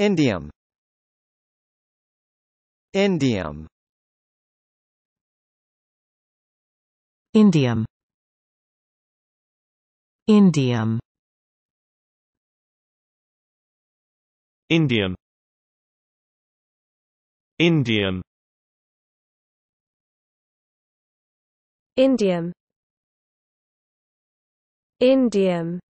Indium Indium Indium Indium Indium Indium Indium Indium